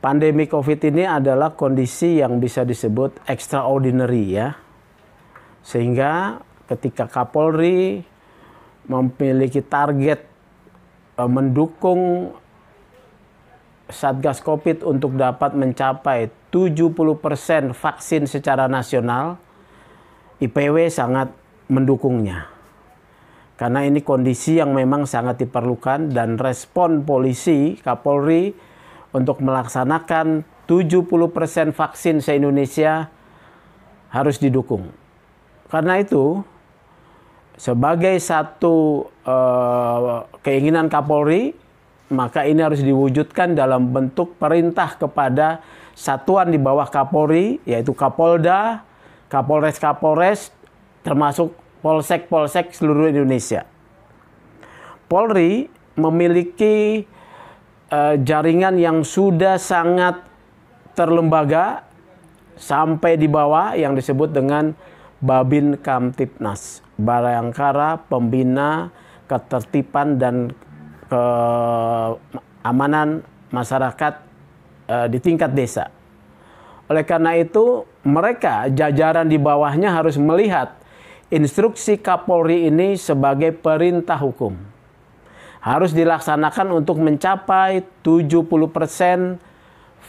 pandemi COVID ini adalah kondisi yang bisa disebut extraordinary ya. Sehingga ketika Kapolri memiliki target e, mendukung Satgas Covid untuk dapat mencapai 70% vaksin secara nasional, IPW sangat mendukungnya. Karena ini kondisi yang memang sangat diperlukan dan respon polisi Kapolri untuk melaksanakan 70% vaksin se-Indonesia harus didukung. Karena itu, sebagai satu uh, keinginan Kapolri, maka ini harus diwujudkan dalam bentuk perintah kepada satuan di bawah Kapolri, yaitu Kapolda, Kapolres Kapolres, termasuk Polsek Polsek seluruh Indonesia. Polri memiliki Eh, jaringan yang sudah sangat terlembaga sampai di bawah yang disebut dengan Babin Kamtipnas, Barangkara Pembina Ketertiban dan Keamanan Masyarakat eh, di tingkat desa. Oleh karena itu, mereka jajaran di bawahnya harus melihat instruksi Kapolri ini sebagai perintah hukum harus dilaksanakan untuk mencapai 70%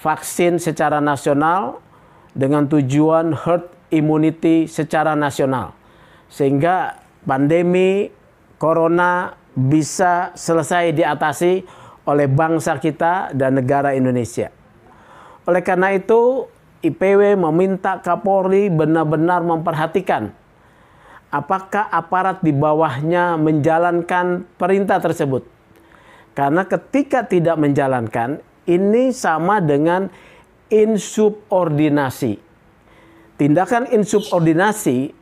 vaksin secara nasional dengan tujuan herd immunity secara nasional. Sehingga pandemi corona bisa selesai diatasi oleh bangsa kita dan negara Indonesia. Oleh karena itu, IPW meminta Kapolri benar-benar memperhatikan apakah aparat di bawahnya menjalankan perintah tersebut. Karena ketika tidak menjalankan, ini sama dengan insubordinasi. Tindakan insubordinasi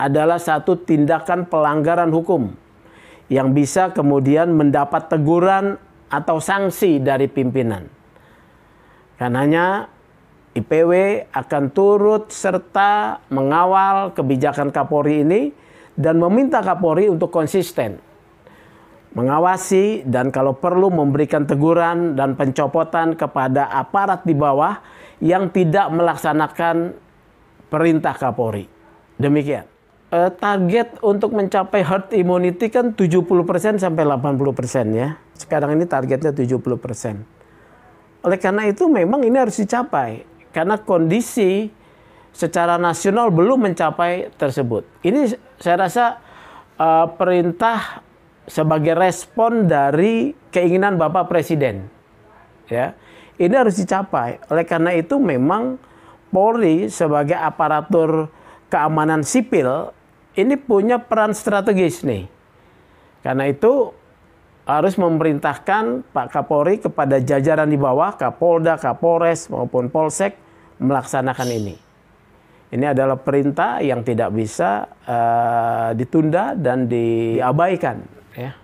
adalah satu tindakan pelanggaran hukum yang bisa kemudian mendapat teguran atau sanksi dari pimpinan. Karenanya IPW akan turut serta mengawal kebijakan Kapolri ini dan meminta Kapolri untuk konsisten mengawasi dan kalau perlu memberikan teguran dan pencopotan kepada aparat di bawah yang tidak melaksanakan perintah Kapolri. Demikian. E, target untuk mencapai herd immunity kan 70% sampai 80% ya. Sekarang ini targetnya 70%. Oleh karena itu memang ini harus dicapai karena kondisi secara nasional belum mencapai tersebut. Ini saya rasa uh, perintah sebagai respon dari keinginan Bapak Presiden. Ya. Ini harus dicapai. Oleh karena itu memang Polri sebagai aparatur keamanan sipil ini punya peran strategis nih. Karena itu harus memerintahkan Pak Kapolri kepada jajaran di bawah, Kapolda, Kapolres maupun Polsek melaksanakan ini. Ini adalah perintah yang tidak bisa uh, ditunda dan diabaikan. Ya.